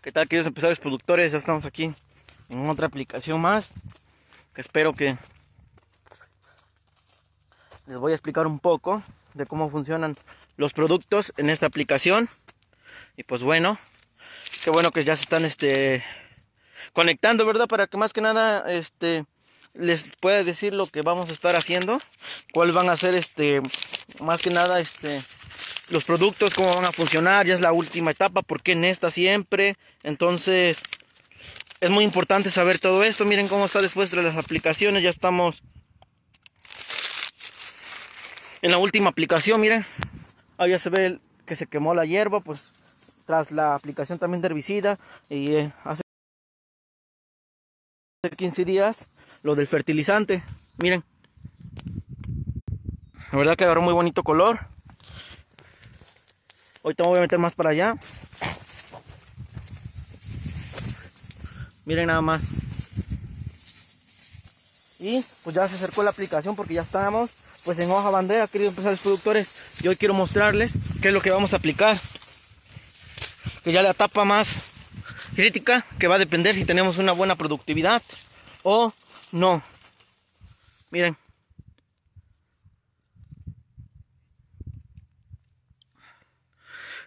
¿Qué tal queridos empresarios productores? Ya estamos aquí en otra aplicación más. espero que les voy a explicar un poco de cómo funcionan los productos en esta aplicación. Y pues bueno, qué bueno que ya se están este conectando, ¿verdad? Para que más que nada este les pueda decir lo que vamos a estar haciendo, cuáles van a ser este más que nada este los productos, cómo van a funcionar, ya es la última etapa, porque en esta siempre entonces, es muy importante saber todo esto. Miren cómo está después de las aplicaciones. Ya estamos en la última aplicación. Miren, ahí ya se ve que se quemó la hierba. Pues tras la aplicación también de herbicida. Y eh, hace 15 días lo del fertilizante. Miren, la verdad que agarró muy bonito color. Ahorita me voy a meter más para allá. Miren nada más. Y pues ya se acercó la aplicación porque ya estamos pues en hoja bandera, queridos empresarios productores. Y hoy quiero mostrarles qué es lo que vamos a aplicar. Que ya la etapa más crítica que va a depender si tenemos una buena productividad o no. Miren.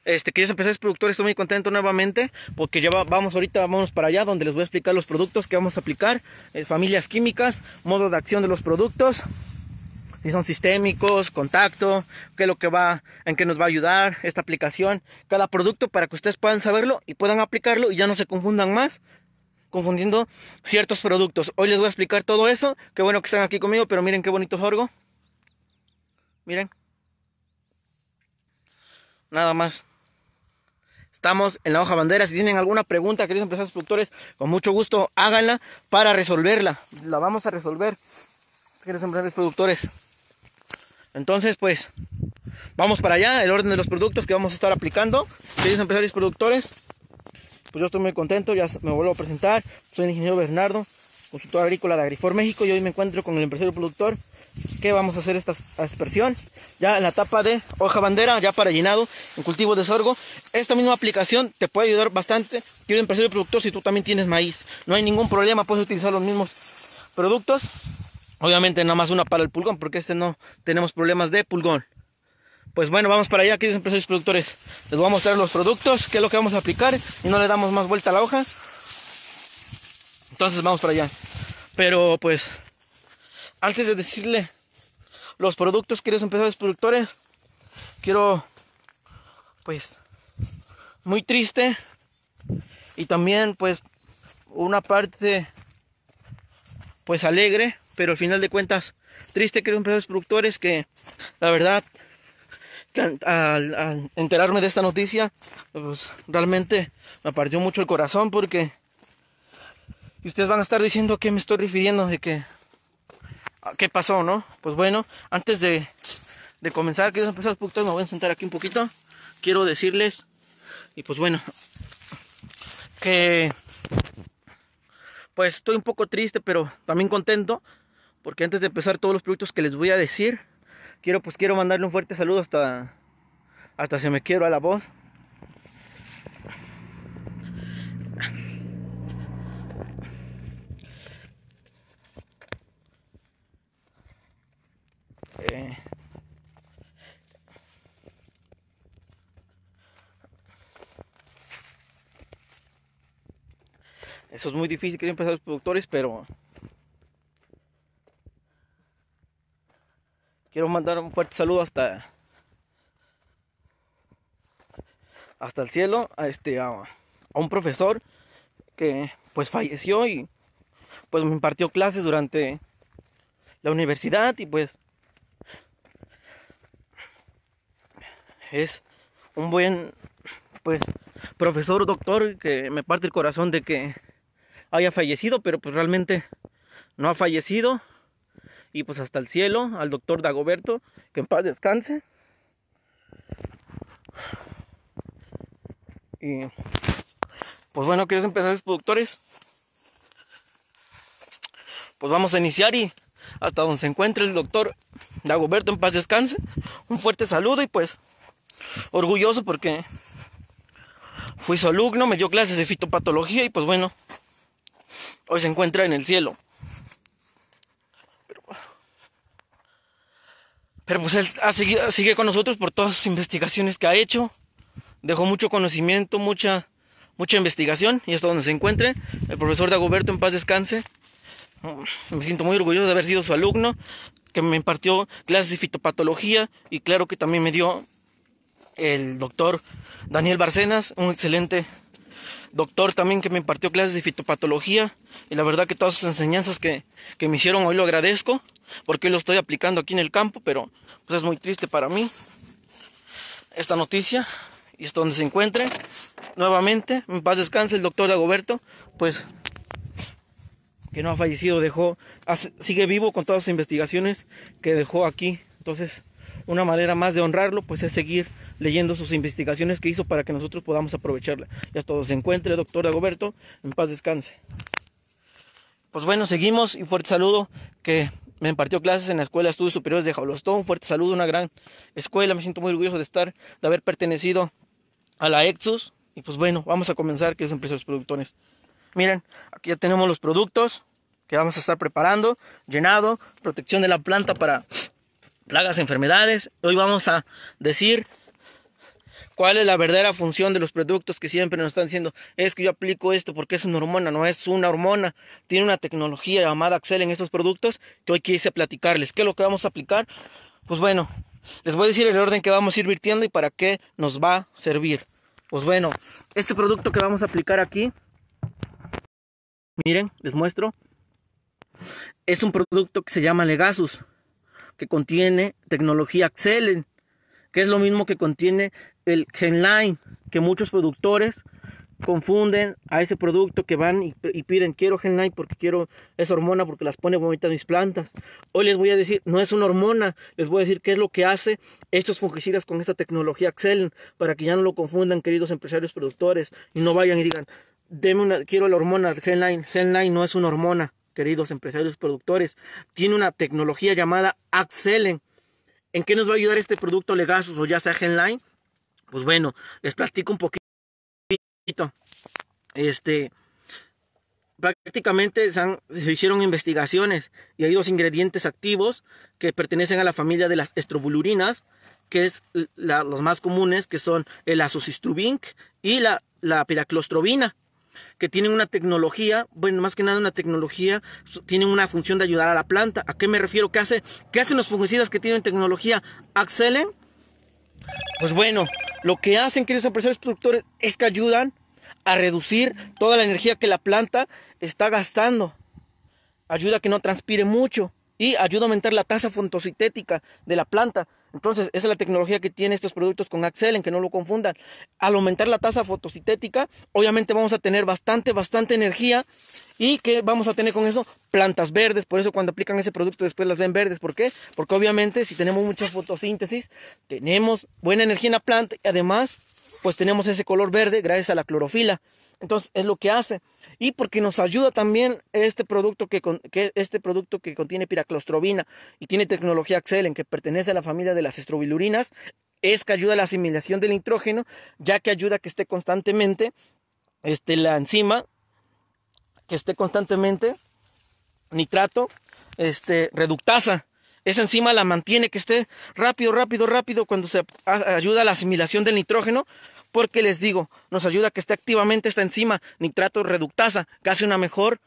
este, Queridos Empresarios Productores, estoy muy contento nuevamente porque ya vamos ahorita, vamos para allá donde les voy a explicar los productos que vamos a aplicar, eh, familias químicas, modo de acción de los productos, si son sistémicos, contacto, qué es lo que va, en qué nos va a ayudar esta aplicación, cada producto para que ustedes puedan saberlo y puedan aplicarlo y ya no se confundan más confundiendo ciertos productos. Hoy les voy a explicar todo eso. Qué bueno que están aquí conmigo, pero miren qué bonito jorgo. Miren. Nada más. Estamos en la hoja bandera. Si tienen alguna pregunta, queridos empresarios productores, con mucho gusto háganla para resolverla. La vamos a resolver, queridos empresarios productores. Entonces, pues, vamos para allá. El orden de los productos que vamos a estar aplicando, queridos empresarios productores. Pues yo estoy muy contento, ya me vuelvo a presentar. Soy el ingeniero Bernardo, consultor agrícola de Agrifor México y hoy me encuentro con el empresario productor que vamos a hacer esta aspersión ya en la tapa de hoja bandera, ya para llenado en cultivo de sorgo. Esta misma aplicación te puede ayudar bastante. Quiero empresario productores. si tú también tienes maíz. No hay ningún problema, puedes utilizar los mismos productos. Obviamente nada más una para el pulgón, porque este no tenemos problemas de pulgón. Pues bueno, vamos para allá, queridos empresarios productores. Les voy a mostrar los productos, qué es lo que vamos a aplicar y no le damos más vuelta a la hoja. Entonces vamos para allá. Pero pues, antes de decirle los productos, queridos empresarios productores. Quiero, pues, muy triste y también, pues, una parte, pues, alegre, pero al final de cuentas, triste, queridos empresarios productores, que la verdad, al, enterarme de esta noticia, pues, realmente me partió mucho el corazón porque... ustedes van a estar diciendo a qué me estoy refiriendo, de que qué pasó, ¿no? Pues bueno, antes de, de comenzar, empezar los puntos me voy a sentar aquí un poquito. Quiero decirles, y pues bueno, que pues estoy un poco triste, pero también contento, porque antes de empezar todos los productos que les voy a decir, quiero pues quiero mandarle un fuerte saludo hasta hasta se me quiero a la voz Este, eso es muy difícil que empiecen los productores, pero quiero mandar un fuerte saludo hasta hasta el cielo a este a un profesor que pues falleció y pues me impartió clases durante la universidad y pues es un buen, pues, profesor, doctor, que me parte el corazón de que haya fallecido, pero pues realmente no ha fallecido. Y pues hasta el cielo, al doctor Dagoberto, que en paz descanse. Y pues bueno, queridos los productores, pues vamos a iniciar y hasta donde se encuentre el doctor Dagoberto en paz descanse. Un fuerte saludo y pues orgulloso porque fui su alumno, me dio clases de fitopatología y pues bueno, hoy se encuentra en el cielo. Pero, pues él sigue con nosotros por todas sus investigaciones que ha hecho. Dejó mucho conocimiento, mucha, mucha investigación y hasta donde se encuentre. El profesor Dagoberto en paz descanse. Mm, me siento muy orgulloso de haber sido su alumno, que me impartió clases de fitopatología y claro que también me dio el doctor Daniel Barcenas, un excelente doctor también que me impartió clases de fitopatología. Y la verdad que todas sus enseñanzas que, que me hicieron hoy lo agradezco, porque lo estoy aplicando aquí en el campo, pero pues, es muy triste para mí esta noticia y es donde se encuentre. Nuevamente, en paz descanse el doctor Dagoberto, pues que no ha fallecido, dejó, sigue vivo con todas las investigaciones que dejó aquí. Entonces, una manera más de honrarlo, pues es seguir leyendo sus investigaciones que hizo para que nosotros podamos aprovecharla. Y hasta donde se encuentre, doctor Dagoberto, en paz descanse. Pues bueno, seguimos y fuerte saludo que me impartió clases en la Escuela de Estudios Superiores de Jaulostón. fuerte saludo, una gran escuela. Me siento muy orgulloso de estar, de haber pertenecido a la Exus. Y pues bueno, vamos a comenzar, que es empresa los productores. Miren, aquí ya tenemos los productos que vamos a estar preparando, llenado, protección de la planta para plagas, enfermedades. Hoy vamos a decir ¿Cuál es la verdadera función de los productos que siempre nos están diciendo? Es que yo aplico esto porque es una hormona, no es una hormona. Tiene una tecnología llamada excel en estos productos que hoy quise platicarles. ¿Qué es lo que vamos a aplicar? Pues bueno, les voy a decir el orden que vamos a ir virtiendo y para qué nos va a servir. Pues bueno, este producto que vamos a aplicar aquí, miren, les muestro. Es un producto que se llama Legasus, que contiene tecnología en que es lo mismo que contiene el Genline, que muchos productores confunden a ese producto que van y, piden quiero Genline porque quiero esa hormona porque las pone bonitas mis plantas. Hoy les voy a decir, no es una hormona, les voy a decir qué es lo que hace estos fungicidas con esta tecnología Excel para que ya no lo confundan queridos empresarios productores y no vayan y digan, quiero la hormona Genline, Genline no es una hormona, queridos empresarios productores, tiene una tecnología llamada Axelen ¿En qué nos va a ayudar este producto Legasus o ya sea Genline? Pues bueno, les platico un poquito. Este, prácticamente se, hicieron investigaciones y hay dos ingredientes activos que pertenecen a la familia de las estrobulurinas, que es los más comunes, que son el azoxistrubin y la, la piraclostrobina que tienen una tecnología, bueno, más que nada una tecnología, tienen una función de ayudar a la planta. ¿A qué me refiero? ¿Qué, hace, hacen los fungicidas que tienen tecnología? ¿Accelen? Pues bueno, lo que hacen, queridos empresarios productores, es que ayudan a reducir toda la energía que la planta está gastando. Ayuda a que no transpire mucho y ayuda a aumentar la tasa fotosintética de la planta. Entonces, esa es la tecnología que tiene estos productos con Axel, en que no lo confundan. Al aumentar la tasa fotosintética, obviamente vamos a tener bastante, bastante energía. ¿Y qué vamos a tener con eso? Plantas verdes. Por eso cuando aplican ese producto después las ven verdes. ¿Por qué? Porque obviamente si tenemos mucha fotosíntesis, tenemos buena energía en la planta y además, pues tenemos ese color verde gracias a la clorofila. Entonces, es lo que hace y porque nos ayuda también este producto que, este producto que contiene piraclostrobina y tiene tecnología Axelen que pertenece a la familia de las estrobilurinas, es que ayuda a la asimilación del nitrógeno, ya que ayuda a que esté constantemente este, la enzima, que esté constantemente nitrato, este, reductasa. Esa enzima la mantiene que esté rápido, rápido, rápido cuando se ayuda a la asimilación del nitrógeno porque les digo, nos ayuda a que esté activamente esta enzima nitrato reductasa, que hace una mejor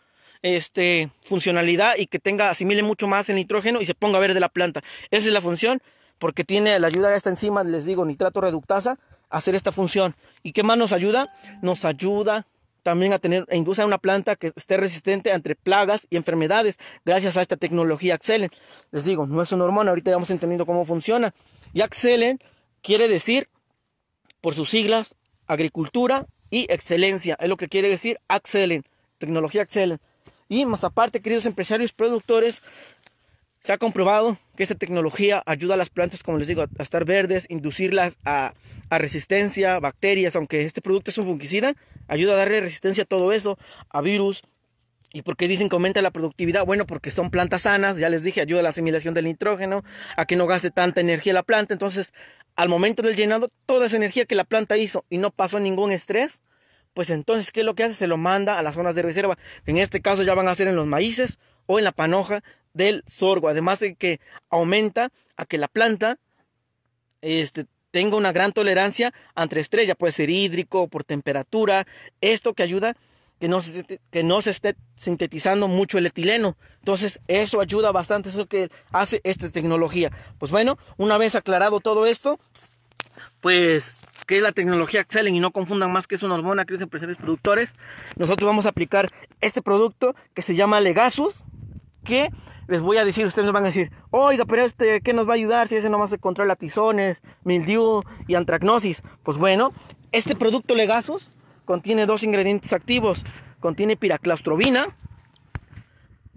este, funcionalidad y que tenga, asimile mucho más el nitrógeno y se ponga verde la planta. Esa es la función, porque tiene la ayuda de esta enzima, les digo, nitrato reductasa, hacer esta función. ¿Y qué más nos ayuda? Nos ayuda también a tener e induce a una planta que esté resistente entre plagas y enfermedades gracias a esta tecnología excelente Les digo, no es una hormona, ahorita ya vamos entendiendo cómo funciona. Y excelente quiere decir por sus siglas, agricultura y excelencia. Es lo que quiere decir Excelen, tecnología Excelen. Y más aparte, queridos empresarios productores, se ha comprobado que esta tecnología ayuda a las plantas, como les digo, a, estar verdes, inducirlas a, a resistencia, bacterias, aunque este producto es un fungicida, ayuda a darle resistencia a todo eso, a virus, ¿Y por qué dicen que aumenta la productividad? Bueno, porque son plantas sanas, ya les dije, ayuda a la asimilación del nitrógeno, a que no gaste tanta energía la planta, entonces al momento del llenado, toda esa energía que la planta hizo y no pasó ningún estrés, pues entonces, ¿qué es lo que hace? Se lo manda a las zonas de reserva. En este caso ya van a ser en los maíces o en la panoja del sorgo. Además de que aumenta a que la planta este, tenga una gran tolerancia ante estrella, puede ser hídrico, por temperatura, esto que ayuda que no, se, que no se esté sintetizando mucho el etileno. Entonces, eso ayuda bastante, eso que hace esta tecnología. Pues bueno, una vez aclarado todo esto, pues que es la tecnología Excel y no confundan más que es una hormona que usan empresarios productores. Nosotros vamos a aplicar este producto que se llama Legasus, que les voy a decir, ustedes me van a decir, oiga, pero este, ¿qué nos va a ayudar si ese no nomás se controla tizones, mildiu y antracnosis? Pues bueno, este producto Legasus Contiene dos ingredientes activos. Contiene piraclaustrovina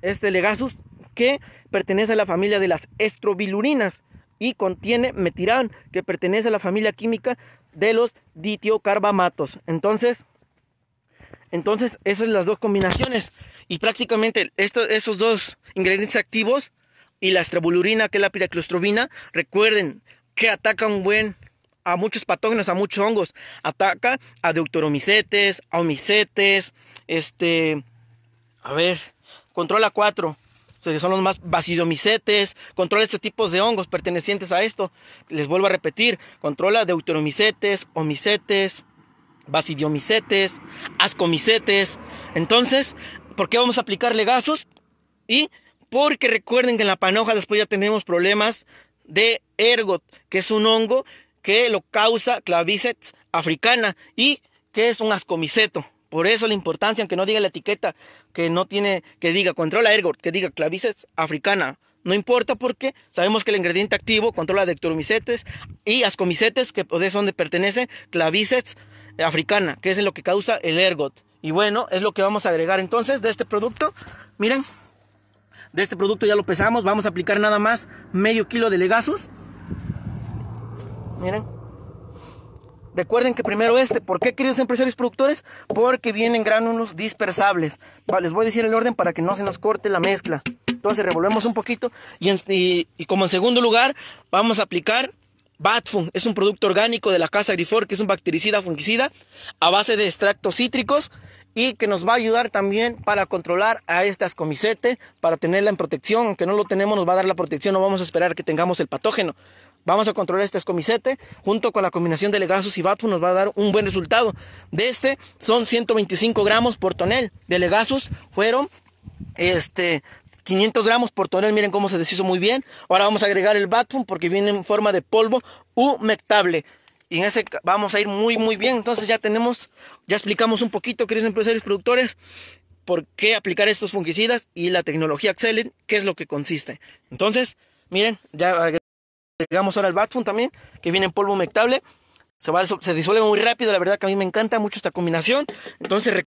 este legasus, que pertenece a la familia de las estrobilurinas. Y contiene metirán, que pertenece a la familia química de los ditiocarbamatos. Entonces, entonces, esas son las dos combinaciones. Y prácticamente estos dos ingredientes activos y la estrobilurina que es la piraclostrobina, recuerden que ataca un buen a muchos patógenos, a muchos hongos. Ataca a deuteromicetes, a omicetes, este, a ver, controla cuatro, que son los más Basidiomicetes... controla este tipo de hongos pertenecientes a esto. Les vuelvo a repetir, controla deuteromicetes, omicetes, basidiomicetes, ascomicetes. Entonces, ¿por qué vamos a aplicar legazos? Y porque recuerden que en la panoja después ya tenemos problemas de ergot, que es un hongo que lo causa Claviceps africana y que es un ascomiceto. Por eso la importancia, aunque no diga la etiqueta, que no tiene, que diga controla ergot, que diga Claviceps africana. No importa porque sabemos que el ingrediente activo controla dectoromicetes y ascomicetes, que es donde pertenece Claviceps africana, que es lo que causa el ergot. Y bueno, es lo que vamos a agregar entonces de este producto. Miren, de este producto ya lo pesamos. Vamos a aplicar nada más medio kilo de legazos Miren. Recuerden que primero este, ¿por qué queridos empresarios productores? Porque vienen gránulos dispersables. les voy a decir el orden para que no se nos corte la mezcla. Entonces revolvemos un poquito y, como en segundo lugar vamos a aplicar Batfun es un producto orgánico de la casa Grifor, que es un bactericida fungicida a base de extractos cítricos y que nos va a ayudar también para controlar a estas ascomicete, para tenerla en protección. Aunque no lo tenemos, nos va a dar la protección, no vamos a esperar que tengamos el patógeno. Vamos a controlar este escomicete junto con la combinación de legazos y batfum nos va a dar un buen resultado. De este son 125 gramos por tonel. De legazos fueron este, 500 gramos por tonel. Miren cómo se deshizo muy bien. Ahora vamos a agregar el batfum porque viene en forma de polvo humectable. Y en ese vamos a ir muy muy bien. Entonces ya tenemos, ya explicamos un poquito, queridos empresarios productores, por qué aplicar estos fungicidas y la tecnología Excel, qué es lo que consiste. Entonces, miren, ya agregamos ahora el Batfun también, que viene en polvo humectable. Se, va, se disuelve muy rápido, la verdad que a mí me encanta mucho esta combinación. Entonces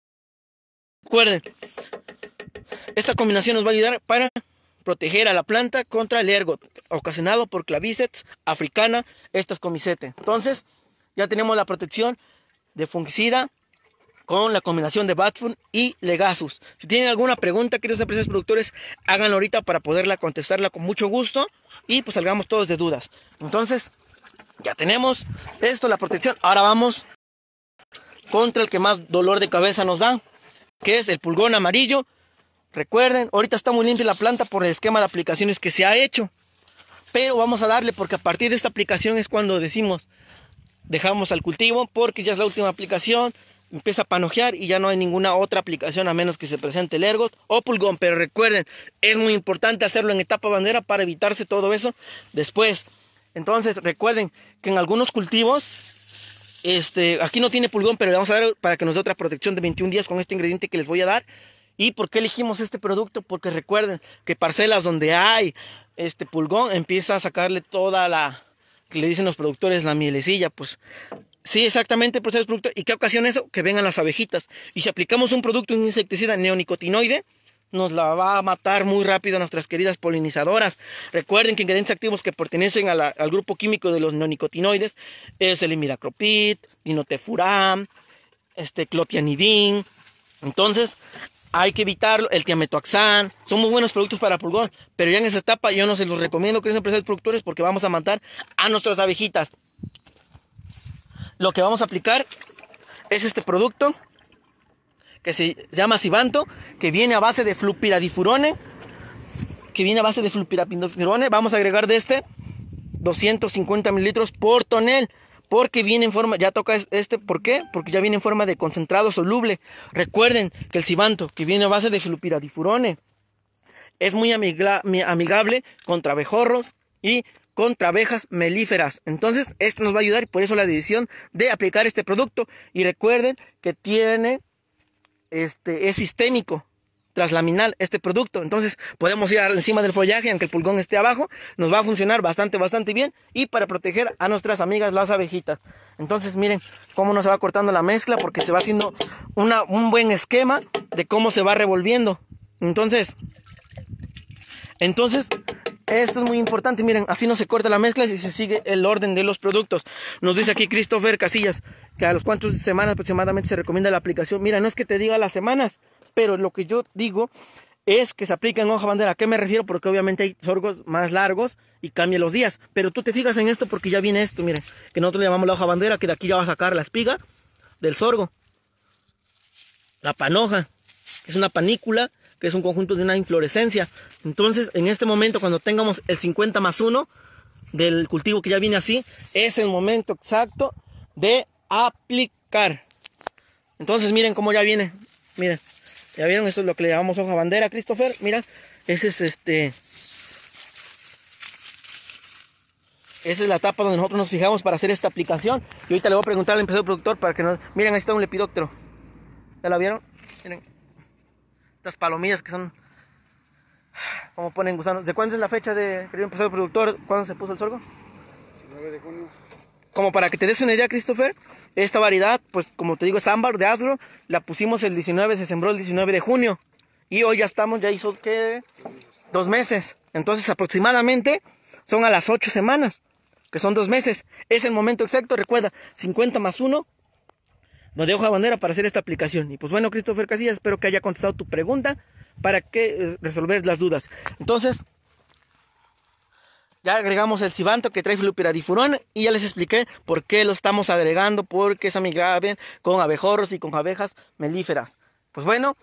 recuerden, esta combinación nos va a ayudar para proteger a la planta contra el ergot ocasionado por claviceps africana, estos es Entonces ya tenemos la protección de fungicida, con la combinación de Batfun y Legasus. Si tienen alguna pregunta, queridos empresarios productores, háganlo ahorita para poderla contestarla con mucho gusto y pues salgamos todos de dudas. Entonces, ya tenemos esto, la protección. Ahora vamos contra el que más dolor de cabeza nos da, que es el pulgón amarillo. Recuerden, ahorita está muy limpia la planta por el esquema de aplicaciones que se ha hecho. Pero vamos a darle porque a partir de esta aplicación es cuando decimos, dejamos al cultivo porque ya es la última aplicación, empieza a panojear y ya no hay ninguna otra aplicación a menos que se presente el Ergot o Pulgón. Pero recuerden, es muy importante hacerlo en etapa bandera para evitarse todo eso después. Entonces, recuerden que en algunos cultivos este, aquí no tiene pulgón, pero le vamos a dar para que nos dé otra protección de 21 días con este ingrediente que les voy a dar. ¿Y por qué elegimos este producto? Porque recuerden que parcelas donde hay este pulgón empieza a sacarle toda la, que le dicen los productores, la mielecilla, pues Sí, exactamente, procesos productores. ¿Y qué ocasiona eso? Que vengan las abejitas. Y si aplicamos un producto un insecticida neonicotinoide, nos la va a matar muy rápido a nuestras queridas polinizadoras. Recuerden que ingredientes activos que pertenecen al grupo químico de los neonicotinoides es el imidacropit, dinotefuram, este, clotianidin. Entonces, hay que evitarlo, el tiametoaxán, son muy buenos productos para pulgón, pero ya en esa etapa yo no se los recomiendo que sean productores porque vamos a matar a nuestras abejitas lo que vamos a aplicar es este producto que se llama Cibanto, que viene a base de flupiradifurone, que viene a base de flupiradifurone. Vamos a agregar de este 250 mililitros por tonel, porque viene en forma, ya toca este, ¿por qué? Porque ya viene en forma de concentrado soluble. Recuerden que el Cibanto, que viene a base de flupiradifurone, es muy amigable contra abejorros y contra abejas melíferas. Entonces, esto nos va a ayudar y por eso la decisión de aplicar este producto. Y recuerden que tiene, este, es sistémico, traslaminal este producto. Entonces podemos ir encima del follaje, aunque el pulgón esté abajo, nos va a funcionar bastante, bastante bien. Y para proteger a nuestras amigas las abejitas. Entonces miren cómo nos va cortando la mezcla porque se va haciendo una, un buen esquema de cómo se va revolviendo. Entonces, entonces esto es muy importante, miren, así no se corta la mezcla y se sigue el orden de los productos. Nos dice aquí Christopher Casillas que a los cuantos semanas aproximadamente se recomienda la aplicación. Mira, no es que te diga las semanas, pero lo que yo digo es que se aplica en hoja bandera. ¿A qué me refiero? Porque obviamente hay sorgos más largos y cambian los días. Pero tú te fijas en esto porque ya viene esto, miren, que nosotros le llamamos la hoja bandera, que de aquí ya va a sacar la espiga del sorgo. La panoja, que es una panícula que es un conjunto de una inflorescencia. Entonces, en este momento, cuando tengamos el 50 más 1 del cultivo que ya viene así, es el momento exacto de aplicar. Entonces, miren cómo ya viene. Miren, ya vieron, esto es lo que le llamamos hoja bandera, Christopher. Mira, ese es este. Esa es la etapa donde nosotros nos fijamos para hacer esta aplicación. Y ahorita le voy a preguntar al empresario productor para que nos. Miren, ahí está un lepidóptero. ¿Ya la vieron? Miren. Estas palomillas que son. Como ponen gusanos. ¿De cuándo es la fecha de querido el productor? ¿Cuándo se puso el sorgo? 19 de junio. Como para que te des una idea, Christopher, esta variedad, pues como te digo, es ámbar de asgro. La pusimos el 19, se sembró el 19 de junio. Y hoy ya estamos, ya hizo que dos meses. Entonces aproximadamente son a las ocho semanas, que son dos meses. Es el momento exacto, recuerda, 50 más 1 de hoja bandera para hacer esta aplicación. Y pues bueno, Christopher Casillas, espero que haya contestado tu pregunta para que eh, resolver las dudas. Entonces, ya agregamos el cibanto que trae flupiradifurón. y ya les expliqué por qué lo estamos agregando, porque es amigable con abejorros y con abejas melíferas. Pues bueno,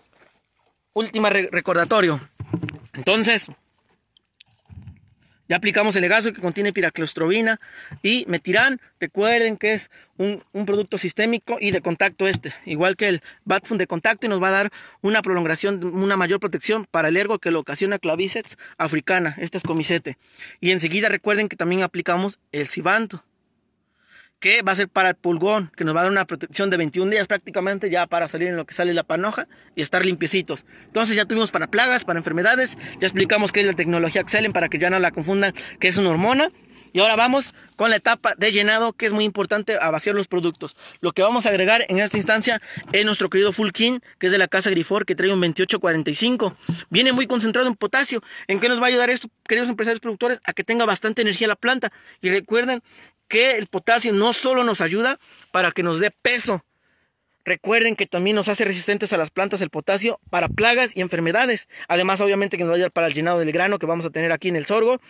último recordatorio. Entonces, ya aplicamos el legazo que contiene piraclostrobina y metirán. Recuerden que es un, producto sistémico y de contacto este. Igual que el Batfun de contacto y nos va a dar una prolongación, una mayor protección para el ergo que lo ocasiona claviceps africana. Esta es comicete. Y enseguida recuerden que también aplicamos el cibanto que va a ser para el pulgón, que nos va a dar una protección de 21 días prácticamente ya para salir en lo que sale la panoja y estar limpiecitos. Entonces ya tuvimos para plagas, para enfermedades, ya explicamos que es la tecnología Excelen para que ya no la confundan que es una hormona. Y ahora vamos con la etapa de llenado, que es muy importante a vaciar los productos. Lo que vamos a agregar en esta instancia es nuestro querido Fulkin, que es de la casa Grifor, que trae un 2845. Viene muy concentrado en potasio. ¿En qué nos va a ayudar esto, queridos empresarios productores? A que tenga bastante energía la planta. Y recuerden que el potasio no solo nos ayuda para que nos dé peso. Recuerden que también nos hace resistentes a las plantas el potasio para plagas y enfermedades. Además, obviamente que nos va a ayudar para el llenado del grano que vamos a tener aquí en el sorgo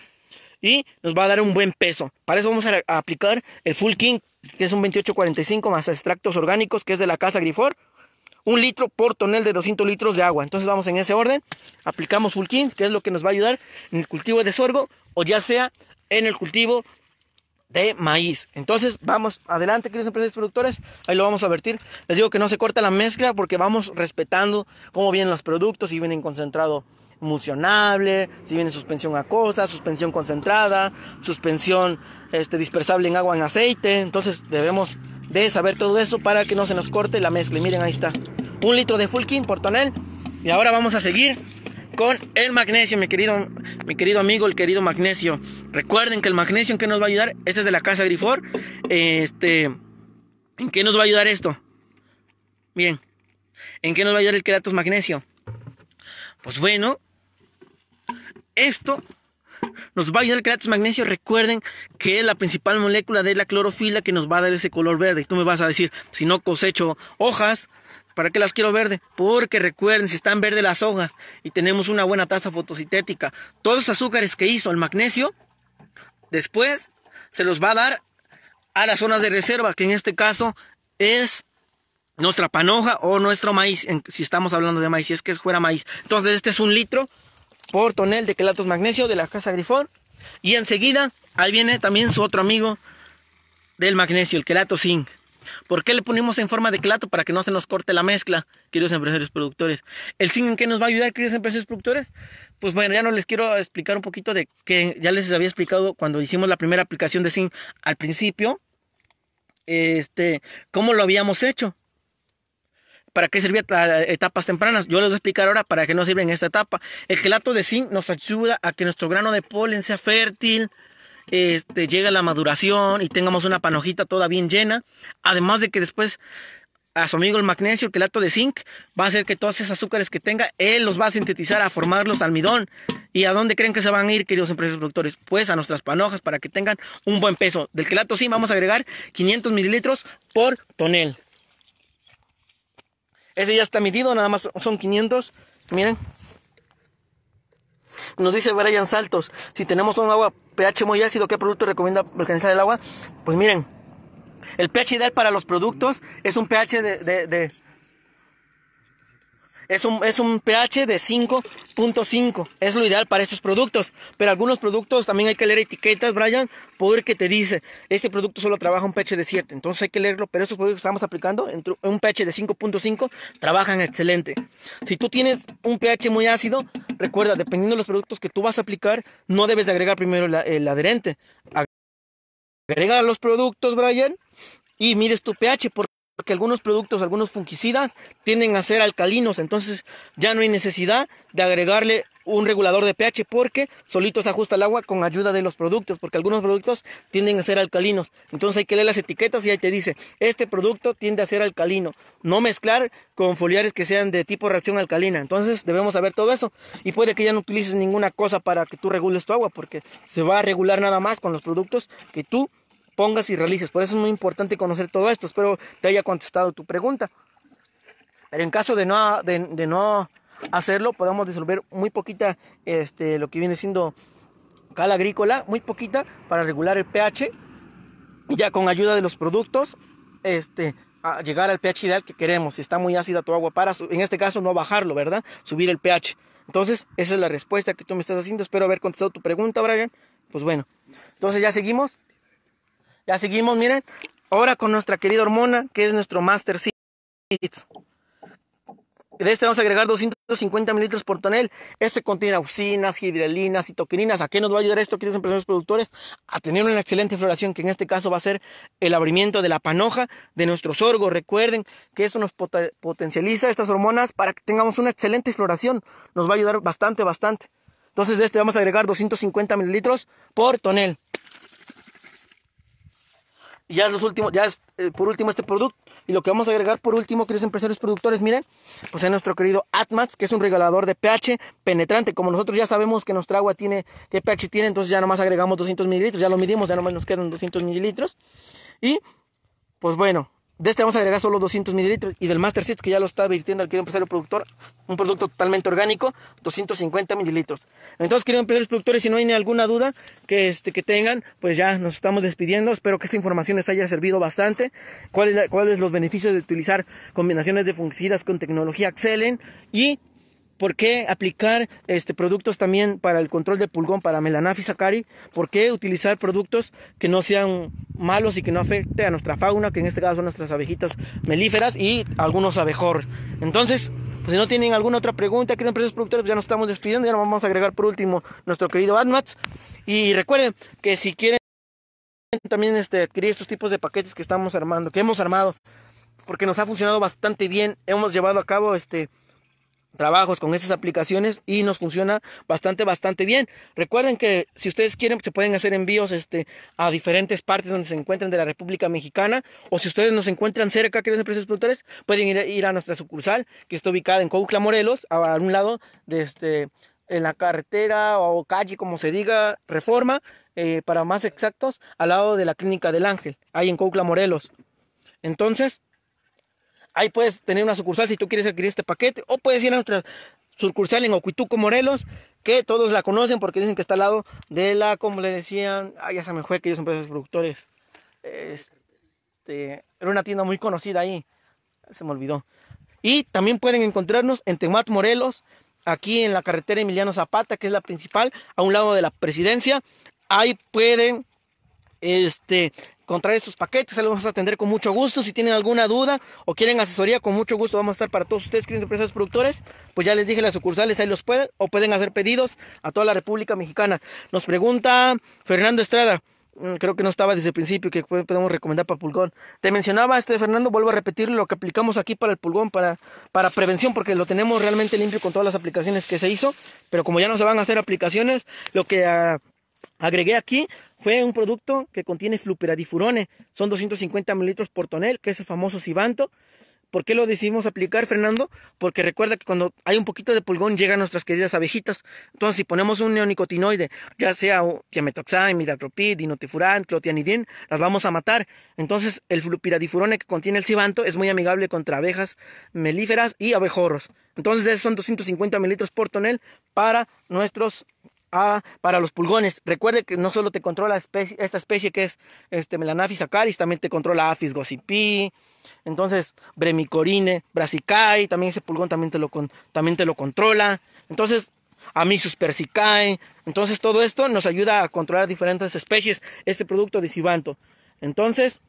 y nos va a dar un buen peso. Para eso vamos a, aplicar el Full King, que es un 2845 más extractos orgánicos, que es de la casa Grifor. Un litro por tonel de 200 litros de agua. Entonces vamos en ese orden. Aplicamos Full King, que es lo que nos va a ayudar en el cultivo de sorgo o ya sea en el cultivo de maíz. Entonces, vamos adelante, queridos empresarios productores. Ahí lo vamos a vertir. Les digo que no se corta la mezcla porque vamos respetando cómo vienen los productos y vienen concentrados emulsionable, si viene suspensión acosa, suspensión concentrada, suspensión este, dispersable en agua, en aceite. Entonces debemos de saber todo eso para que no se nos corte la mezcla. Y miren, ahí está. Un litro de Fulkin por tonel. Y ahora vamos a seguir con el magnesio, mi querido, mi querido amigo, el querido magnesio. Recuerden que el magnesio en nos va a ayudar. Este es de la casa Grifor. Este, ¿en qué nos va a ayudar esto? Bien, ¿en qué nos va a ayudar el queratos magnesio? Pues bueno, esto nos va a ayudar el tu magnesio. Recuerden que es la principal molécula de la clorofila que nos va a dar ese color verde. Y tú me vas a decir, si no cosecho hojas, ¿para qué las quiero verde? Porque recuerden, si están verdes las hojas y tenemos una buena tasa fotosintética, todos los azúcares que hizo el magnesio, después se los va a dar a las zonas de reserva, que en este caso es nuestra panoja o nuestro maíz, si estamos hablando de maíz, si es que fuera maíz. Entonces, este es un litro por tonel de quelatos magnesio de la casa Grifón. Y enseguida, ahí viene también su otro amigo del magnesio, el quelato zinc. ¿Por qué le ponemos en forma de quelato? Para que no se nos corte la mezcla, queridos empresarios productores. ¿El zinc en qué nos va a ayudar, queridos empresarios productores? Pues bueno, ya no les quiero explicar un poquito de que ya les había explicado cuando hicimos la primera aplicación de zinc al principio, este, cómo lo habíamos hecho. ¿Para qué sirve las etapas tempranas? Yo les voy a explicar ahora para qué no sirven esta etapa. El gelato de zinc nos ayuda a que nuestro grano de polen sea fértil, este, llegue a la maduración y tengamos una panojita toda bien llena. Además de que después a su amigo el magnesio, el gelato de zinc, va a hacer que todos esos azúcares que tenga, él los va a sintetizar a los almidón. ¿Y a dónde creen que se van a ir, queridos empresarios productores? Pues a nuestras panojas para que tengan un buen peso. Del gelato zinc vamos a agregar 500 mililitros por tonel. Ese ya está medido, nada más son 500. Miren. Nos dice Brian Saltos, si tenemos un agua pH muy ácido, ¿qué producto recomienda mecanizar el agua? Pues miren, el pH ideal para los productos es un pH de, es un, pH de 5.5. Es lo ideal para estos productos. Pero algunos productos también hay que leer etiquetas, Brian, porque te dice, este producto solo trabaja un pH de 7. Entonces hay que leerlo. Pero estos productos que estamos aplicando en un pH de 5.5 trabajan excelente. Si tú tienes un pH muy ácido, recuerda, dependiendo de los productos que tú vas a aplicar, no debes de agregar primero el adherente. Agrega los productos, Brian, y mides tu pH porque algunos productos, algunos fungicidas tienden a ser alcalinos, entonces ya no hay necesidad de agregarle un regulador de pH porque solito se ajusta el agua con ayuda de los productos, porque algunos productos tienden a ser alcalinos. Entonces hay que leer las etiquetas y ahí te dice, este producto tiende a ser alcalino. No mezclar con foliares que sean de tipo reacción alcalina. Entonces debemos saber todo eso. Y puede que ya no utilices ninguna cosa para que tú regules tu agua, porque se va a regular nada más con los productos que tú pongas y realices. Por eso es muy importante conocer todo esto. Espero te haya contestado tu pregunta. Pero en caso de no, de, no hacerlo, podemos disolver muy poquita este, lo que viene siendo cal agrícola, muy poquita, para regular el pH. Y ya con ayuda de los productos, este, a llegar al pH ideal que queremos. Si está muy ácida tu agua, para, en este caso, no bajarlo, ¿verdad? Subir el pH. Entonces, esa es la respuesta que tú me estás haciendo. Espero haber contestado tu pregunta, Brian. Pues bueno, entonces ya seguimos. Ya seguimos, miren. Ahora con nuestra querida hormona, que es nuestro Master Seeds. De este vamos a agregar 250 mililitros por tonel. Este contiene auxinas, y citoquininas. ¿A qué nos va a ayudar esto, queridos empresarios productores? A tener una excelente floración, que en este caso va a ser el abrimiento de la panoja de nuestro sorgo. Recuerden que eso nos potencializa estas hormonas para que tengamos una excelente floración. Nos va a ayudar bastante, bastante. Entonces de este vamos a agregar 250 mililitros por tonel ya es los últimos, ya es eh, por último este producto. Y lo que vamos a agregar por último, queridos empresarios productores, miren, pues es nuestro querido Atmax, que es un regalador de pH penetrante. Como nosotros ya sabemos que nuestra agua tiene, qué pH tiene, entonces ya nomás agregamos 200 mililitros, ya lo medimos, ya nomás nos quedan 200 mililitros. Y, pues bueno, de este vamos a agregar solo 200 mililitros y del Master Seeds, que ya lo está advirtiendo el querido empresario productor, un producto totalmente orgánico, 250 mililitros. Entonces, queridos empresarios productores, si no hay ni alguna duda que, este, que tengan, pues ya nos estamos despidiendo. Espero que esta información les haya servido bastante. ¿Cuáles son los beneficios de utilizar combinaciones de fungicidas con tecnología Excelen? Y ¿Por qué aplicar este, productos también para el control de pulgón, para Melanaphis acari? ¿Por qué utilizar productos que no sean malos y que no afecten a nuestra fauna, que en este caso son nuestras abejitas melíferas y algunos abejor. Entonces, pues, si no tienen alguna otra pregunta, queridos productores, pues, ya nos estamos despidiendo. Y ahora vamos a agregar por último nuestro querido AdMats. Y recuerden que si quieren también este, adquirir estos tipos de paquetes que estamos armando, que hemos armado, porque nos ha funcionado bastante bien, hemos llevado a cabo este trabajos con esas aplicaciones y nos funciona bastante, bastante bien. Recuerden que si ustedes quieren, se pueden hacer envíos este, a diferentes partes donde se encuentren de la República Mexicana o si ustedes nos encuentran cerca, queridos empresarios productores, pueden ir, a nuestra sucursal que está ubicada en Coucla, Morelos, a, un lado de este, en la carretera o calle, como se diga, Reforma, eh, para más exactos, al lado de la Clínica del Ángel, ahí en Coucla, Morelos. Entonces, Ahí puedes tener una sucursal si tú quieres adquirir este paquete. O puedes ir a nuestra sucursal en Ocuituco, Morelos, que todos la conocen porque dicen que está al lado de la, como le decían, Ay, ya se me fue que ellos son productores. Este, era una tienda muy conocida ahí, se me olvidó. Y también pueden encontrarnos en Temat, Morelos, aquí en la carretera Emiliano Zapata, que es la principal, a un lado de la presidencia. Ahí pueden este, contraer estos paquetes, se los vamos a atender con mucho gusto. Si tienen alguna duda o quieren asesoría, con mucho gusto vamos a estar para todos ustedes, clientes, empresas, productores. Pues ya les dije, las sucursales ahí los pueden o pueden hacer pedidos a toda la República Mexicana. Nos pregunta Fernando Estrada. Mm, creo que no estaba desde el principio que podemos recomendar para pulgón. Te mencionaba este Fernando, vuelvo a repetir lo que aplicamos aquí para el pulgón, para, para prevención, porque lo tenemos realmente limpio con todas las aplicaciones que se hizo. Pero como ya no se van a hacer aplicaciones, lo que ah, agregué aquí fue un producto que contiene flupiradifurone son 250 mililitros por tonel, que es el famoso Cibanto. ¿Por qué lo decidimos aplicar, Fernando? Porque recuerda que cuando hay un poquito de pulgón llegan nuestras queridas abejitas. Entonces, si ponemos un neonicotinoide, ya sea tiametoxam, midapropid, dinotifuran, clotianidin, las vamos a matar. Entonces, el flupiradifurone que contiene el cibanto es muy amigable contra abejas melíferas y abejorros. Entonces, esos son 250 mililitros por tonel para nuestros Ah, para los pulgones. Recuerde que no solo te controla esta especie que es este, Melanaphis acaris, también te controla Aphis gossipi. Entonces, Bremicorine, Brasicai, también ese pulgón también te lo, también lo controla. Entonces, Amisus persicae. Entonces, todo esto nos ayuda a controlar diferentes especies, este producto de Sivanto Entonces,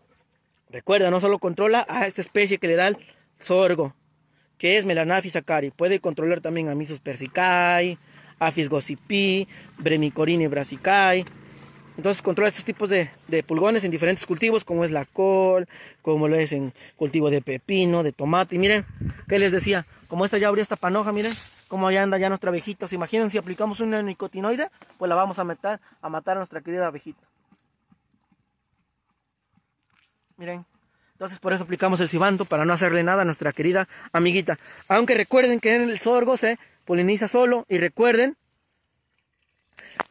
recuerda, no solo controla a esta especie que le da el sorgo, que es Melanaphis acari. Puede controlar también Amisus persicae Afis bremicorini, Bremicorine brasicai. Entonces controla estos tipos de, pulgones en diferentes cultivos, como es la col, como lo es en cultivo de pepino, de tomate. Y miren, ¿qué les decía? Como esta ya abrió esta panoja, miren, como ya anda ya nuestra abejita. ¿Se imaginan si aplicamos una nicotinoide? Pues la vamos a matar a, matar a nuestra querida abejita. Miren, entonces por eso aplicamos el cibanto, para no hacerle nada a nuestra querida amiguita. Aunque recuerden que en el sorgo se poliniza solo y recuerden,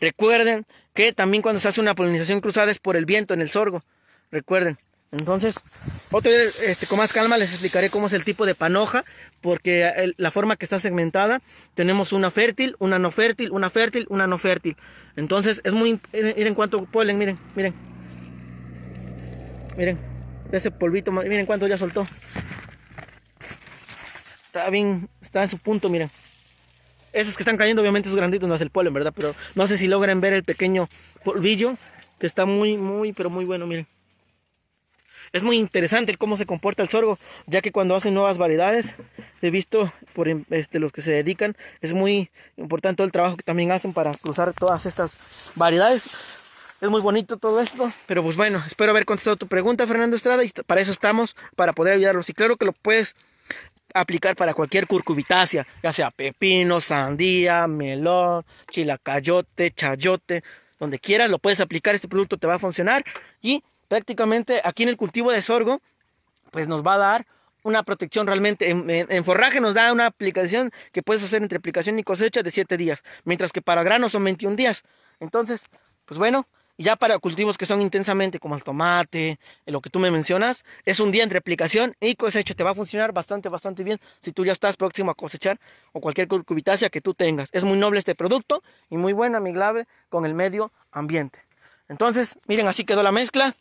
recuerden que también cuando se hace una polinización cruzada es por el viento en el sorgo, recuerden. Entonces, otro día, este, con más calma les explicaré cómo es el tipo de panoja, porque la forma que está segmentada, tenemos una fértil, una no fértil, una fértil, una no fértil. Entonces, es muy, eh, miren cuánto polen, miren, miren. Miren, ese polvito, miren cuánto ya soltó. Está bien, está en su punto, miren. Esos que están cayendo, obviamente, son granditos no es el polen, ¿verdad? Pero no sé si logran ver el pequeño polvillo que está muy, muy, pero muy bueno, miren. Es muy interesante cómo se comporta el sorgo, ya que cuando hacen nuevas variedades, he visto por em, este, los que se dedican, es muy importante todo el trabajo que también hacen para cruzar todas estas variedades. Es muy bonito todo esto, pero pues bueno, espero haber contestado tu pregunta, Fernando Estrada, y para eso estamos, para poder ayudarlos. Y claro que lo puedes aplicar para cualquier curcubitácea, ya sea pepino, sandía, melón, chilacayote, chayote, donde quieras lo puedes aplicar, este producto te va a funcionar y prácticamente aquí en el cultivo de sorgo, pues nos va a dar una protección realmente. En, forraje nos da una aplicación que puedes hacer entre aplicación y cosecha de 7 días, mientras que para granos son 21 días. Entonces, pues bueno, ya para cultivos que son intensamente como el tomate, eh, lo que tú me mencionas, es un día entre aplicación y cosecha. Te va a funcionar bastante, bastante bien si tú ya estás próximo a cosechar o cualquier cubitácea que tú tengas. Es muy noble este producto y muy bueno, amigable con el medio ambiente. Entonces, miren, así quedó la mezcla.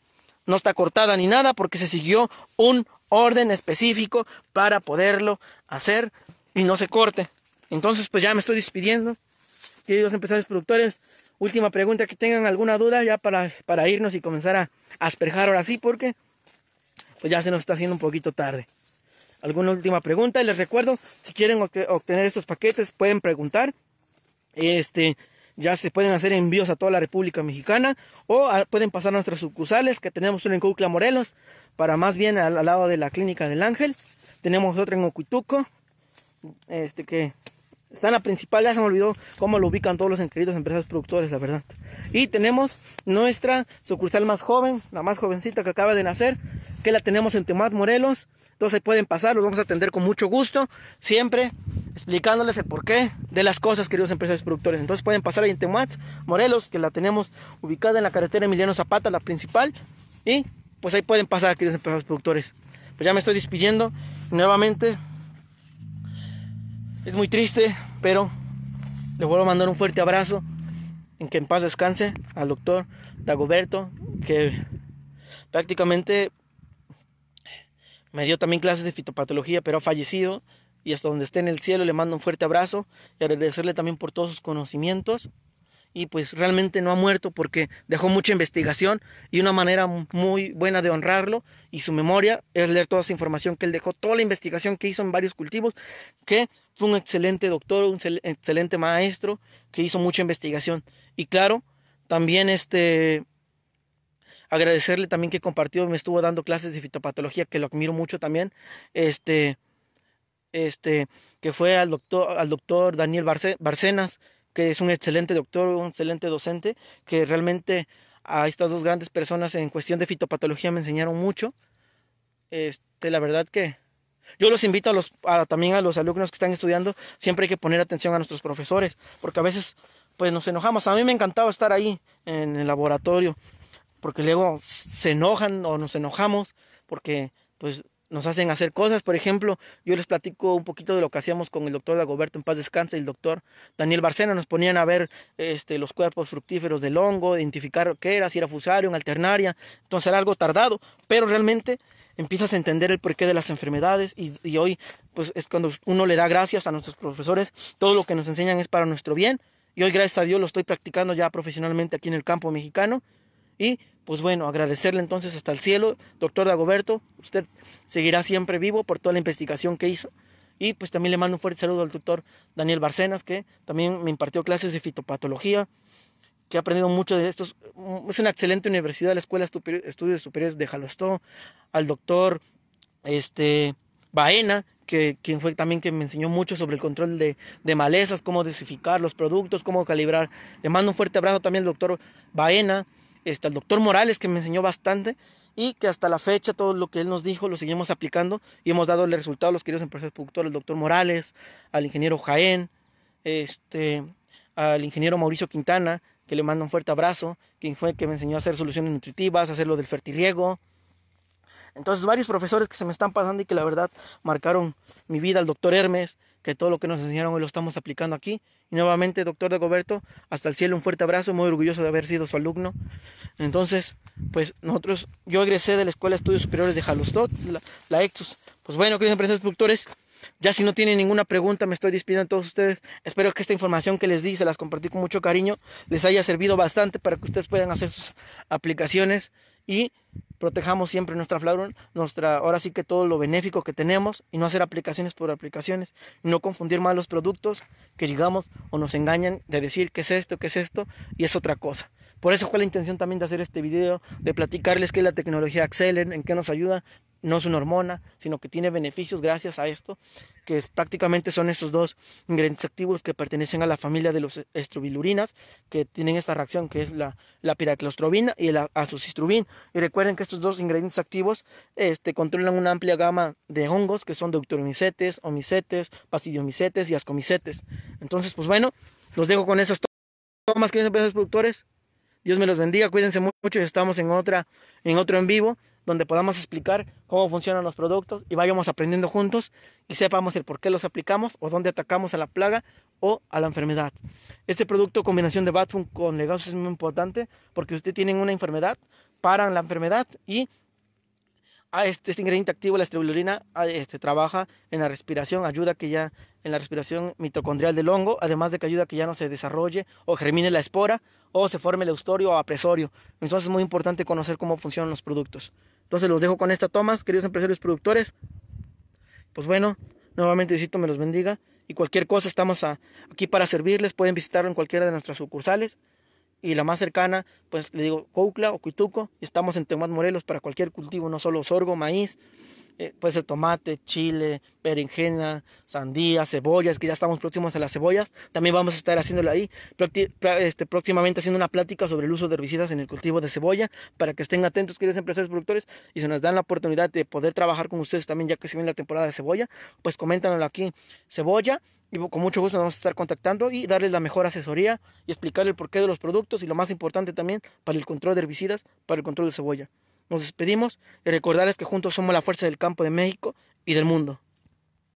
No está cortada ni nada porque se siguió un orden específico para poderlo hacer y no se corte. Entonces, pues ya me estoy despidiendo queridos empresarios productores, última pregunta que tengan alguna duda ya para, para irnos y comenzar a asperjar ahora sí, porque pues ya se nos está haciendo un poquito tarde. ¿Alguna última pregunta? Les recuerdo, si quieren obtener estos paquetes, pueden preguntar. Este, ya se pueden hacer envíos a toda la República Mexicana o pueden pasar a nuestras sucursales, que tenemos una en Cucla Morelos, para más bien al, lado de la Clínica del Ángel. Tenemos otra en Ocuituco, este que Está en la principal, ya se me olvidó cómo lo ubican todos los queridos empresarios productores, la verdad. Y tenemos nuestra sucursal más joven, la más jovencita que acaba de nacer, que la tenemos en Temat Morelos. Entonces pueden pasar, los vamos a atender con mucho gusto, siempre explicándoles el porqué de las cosas, queridos empresarios productores. Entonces pueden pasar ahí en Temat Morelos, que la tenemos ubicada en la carretera Emiliano Zapata, la principal. Y pues ahí pueden pasar, queridos empresarios productores. Pues ya me estoy despidiendo nuevamente. Es muy triste, pero le vuelvo a mandar un fuerte abrazo. En que en paz descanse al doctor Dagoberto, que prácticamente me dio también clases de fitopatología, pero ha fallecido. Y hasta donde esté en el cielo le mando un fuerte abrazo y agradecerle también por todos sus conocimientos. Y pues realmente no ha muerto porque dejó mucha investigación y una manera muy buena de honrarlo y su memoria es leer toda esa información que él dejó, toda la investigación que hizo en varios cultivos, que fue un excelente doctor, un excelente maestro que hizo mucha investigación. Y claro, también este agradecerle también que compartió, me estuvo dando clases de fitopatología, que lo admiro mucho también, este, este, que fue al doctor, al doctor Daniel Barcenas, que es un excelente doctor, un excelente docente, que realmente a estas dos grandes personas en cuestión de fitopatología me enseñaron mucho. Este, la verdad que yo los invito a los, también a los alumnos que están estudiando, siempre hay que poner atención a nuestros profesores, porque a veces pues nos enojamos. A mí me encantaba estar ahí en el laboratorio, porque luego se enojan o nos enojamos, porque pues nos hacen hacer cosas. Por ejemplo, yo les platico un poquito de lo que hacíamos con el doctor Dagoberto en paz descanse y el doctor Daniel Barcena. Nos ponían a ver este, los cuerpos fructíferos del hongo, identificar qué era, si era fusario, en alternaria. Entonces era algo tardado, pero realmente empiezas a entender el porqué de las enfermedades y, hoy pues es cuando uno le da gracias a nuestros profesores, todo lo que nos enseñan es para nuestro bien y hoy gracias a Dios lo estoy practicando ya profesionalmente aquí en el campo mexicano y pues bueno, agradecerle entonces hasta el cielo, doctor Dagoberto, usted seguirá siempre vivo por toda la investigación que hizo. Y pues también le mando un fuerte saludo al doctor Daniel Barcenas, que también me impartió clases de fitopatología, que ha aprendido mucho de estos. Mm, es una excelente universidad, la Escuela de Estudios Superiores de Jalostó, al doctor este, Baena, que, quien fue también que me enseñó mucho sobre el control de, malezas, cómo desificar los productos, cómo calibrar. Le mando un fuerte abrazo también al doctor Baena, este, al doctor Morales, que me enseñó bastante y que hasta la fecha todo lo que él nos dijo lo seguimos aplicando y hemos dado el resultado a los queridos empresarios productores, al doctor Morales, al ingeniero Jaén, este, al ingeniero Mauricio Quintana, que le mando un fuerte abrazo, quien fue que me enseñó a hacer soluciones nutritivas, a hacer lo del fertiliego, Entonces, varios profesores que se me están pasando y que la verdad marcaron mi vida, el doctor Hermes, que todo lo que nos enseñaron hoy lo estamos aplicando aquí. Y nuevamente, doctor Dagoberto, hasta el cielo un fuerte abrazo, muy orgulloso de haber sido su alumno. Entonces, pues nosotros, yo egresé de la Escuela de Estudios Superiores de Jalostot, la, la Pues bueno, queridos empresarios productores, ya si no tienen ninguna pregunta, me estoy despidiendo de todos ustedes. Espero que esta información que les di, se las compartí con mucho cariño, les haya servido bastante para que ustedes puedan hacer sus aplicaciones y protejamos siempre nuestra flora, nuestra, ahora sí que todo lo benéfico que tenemos y no hacer aplicaciones por aplicaciones, no confundir mal los productos que llegamos o nos engañan de decir qué es esto, qué es esto y es otra cosa. Por eso fue la intención también de hacer este video, de platicarles que la tecnología Accelen, en qué nos ayuda. No es una hormona, sino que tiene beneficios gracias a esto, que prácticamente son estos dos ingredientes activos que pertenecen a la familia de los estrobilurinas, que tienen esta reacción que es la, la piraclostrobina y el azucistrubin. Y recuerden que estos dos ingredientes activos este, controlan una amplia gama de hongos, que son deuteromicetes, omicetes, pasidiomicetes y ascomicetes. Entonces, pues bueno, los dejo con esas tomas, queridos empresas productores. Dios me los bendiga, cuídense mucho y estamos en, otra, en otro en vivo donde podamos explicar cómo funcionan los productos y vayamos aprendiendo juntos y sepamos el por qué los aplicamos o dónde atacamos a la plaga o a la enfermedad. Este producto, combinación de Batfun con legados es muy importante porque usted tiene una enfermedad, paran la enfermedad y Ah, este, este ingrediente activo, la estribulina, ah, este, trabaja en la respiración, ayuda que ya en la respiración mitocondrial del hongo, además de que ayuda que ya no se desarrolle o germine la espora o se forme el eustorio o apresorio. Entonces es muy importante conocer cómo funcionan los productos. Entonces los dejo con esta tomas, queridos empresarios productores. Pues bueno, nuevamente Diosito me los bendiga y cualquier cosa estamos aquí para servirles. Pueden visitarlo en cualquiera de nuestras sucursales y la más cercana, pues le digo Coucla o Cuituco. Estamos en Temas Morelos para cualquier cultivo, no solo sorgo, maíz. Eh, puede ser tomate, chile, berenjena, sandía, cebollas, que ya estamos próximos a las cebollas. También vamos a estar haciéndolo ahí. este, próximamente haciendo una plática sobre el uso de herbicidas en el cultivo de cebolla para que estén atentos, queridos empresarios productores, y se nos dan la oportunidad de poder trabajar con ustedes también, ya que se viene la temporada de cebolla. Pues coméntanos aquí, cebolla. Y con mucho gusto nos vamos a estar contactando y darles la mejor asesoría y explicar el porqué de los productos y lo más importante también para el control de herbicidas, para el control de cebolla. Nos despedimos y recordarles que juntos somos la fuerza del campo de México y del mundo.